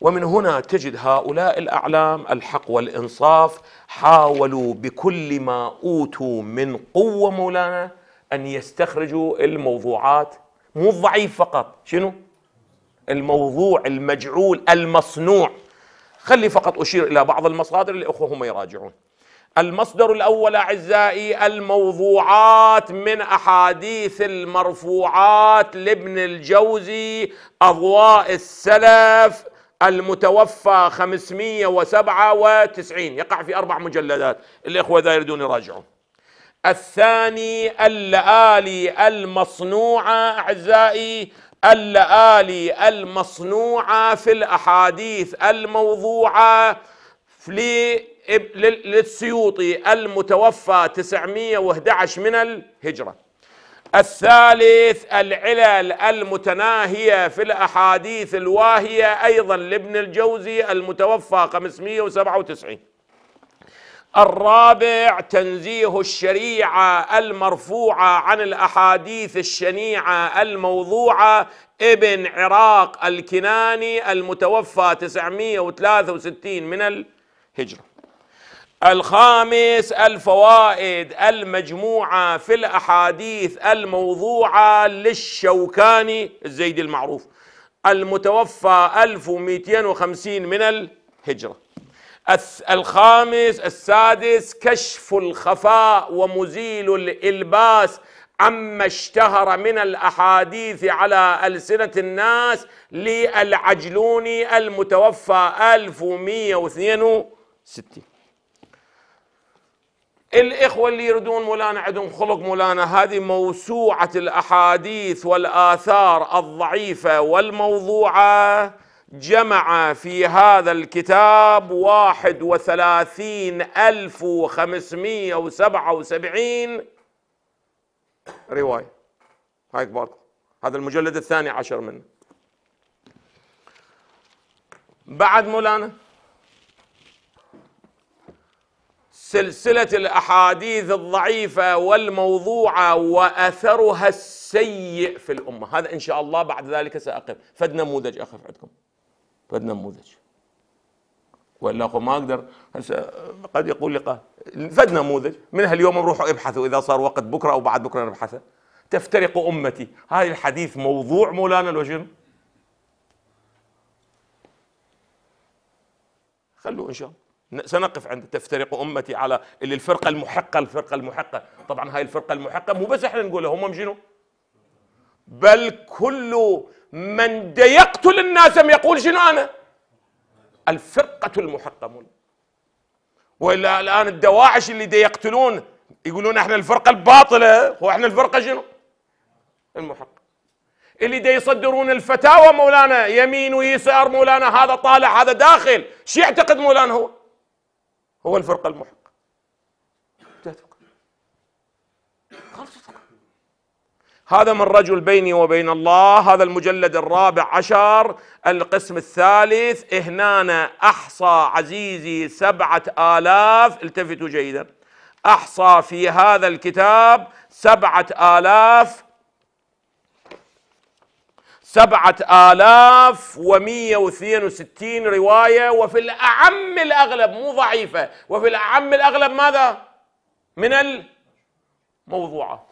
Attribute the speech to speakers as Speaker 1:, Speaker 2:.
Speaker 1: ومن هنا تجد هؤلاء الاعلام الحق والانصاف حاولوا بكل ما اوتوا من قوه مولانا ان يستخرجوا الموضوعات مو الضعيف فقط شنو الموضوع المجعول المصنوع خلي فقط اشير الى بعض المصادر لاخوه هم يراجعون المصدر الاول اعزائي الموضوعات من احاديث المرفوعات لابن الجوزي اضواء السلف المتوفى 597 يقع في أربع مجلدات الإخوة إذا يريدون يراجعون الثاني اللآلي المصنوعة أعزائي اللآلي المصنوعة في الأحاديث الموضوعة للسيوطي المتوفى 911 من الهجرة الثالث العلل المتناهية في الأحاديث الواهية أيضا لابن الجوزي المتوفى 597 الرابع تنزيه الشريعة المرفوعة عن الأحاديث الشنيعة الموضوعة ابن عراق الكناني المتوفى 963 من الهجرة الخامس الفوائد المجموعة في الأحاديث الموضوعة للشوكاني الزيدي المعروف المتوفى 1250 من الهجرة الخامس السادس كشف الخفاء ومزيل الإلباس عما اشتهر من الأحاديث على ألسنة الناس للعجلوني المتوفى 1162 الإخوة اللي يردون مولانا عندهم خلق مولانا هذه موسوعة الأحاديث والآثار الضعيفة والموضوعة جمع في هذا الكتاب واحد وثلاثين ألف وخمسمائة وسبعة وسبعين رواية هاي كبار هذا المجلد الثاني عشر منه بعد مولانا سلسله الاحاديث الضعيفه والموضوعه واثرها السيء في الامه، هذا ان شاء الله بعد ذلك ساقف، فد نموذج اخف عندكم. فد نموذج. ولا اخو ما اقدر هسه قد يقول لي قال فد نموذج من هاليوم روحوا ابحثوا اذا صار وقت بكره او بعد بكره نبحثه. تفترق امتي، هذا الحديث موضوع مولانا الوجن خلوه ان شاء الله. سنقف عند تفترق امتي على اللي الفرقه المحقه الفرقه المحقه طبعا هاي الفرقه المحقه مو بس احنا نقولها هم شنو بل كل من يقتل الناس يقول شنو انا الفرقه المحقه والا الان الدواعش اللي دي يقتلون يقولون احنا الفرقه الباطله هو احنا الفرقه شنو المحقه اللي دي يصدرون الفتاوى مولانا يمين ويسار مولانا هذا طالع هذا داخل شو يعتقد مولانا هو هو الفرقة المحق خلصت هذا من رجل بيني وبين الله هذا المجلد الرابع عشر القسم الثالث إهنان أحصى عزيزي سبعة آلاف التفتوا جيدا أحصى في هذا الكتاب سبعة آلاف سبعة آلاف ومية وثين وستين رواية وفي الأعم الأغلب مو ضعيفة وفي الأعم الأغلب ماذا؟ من الموضوعة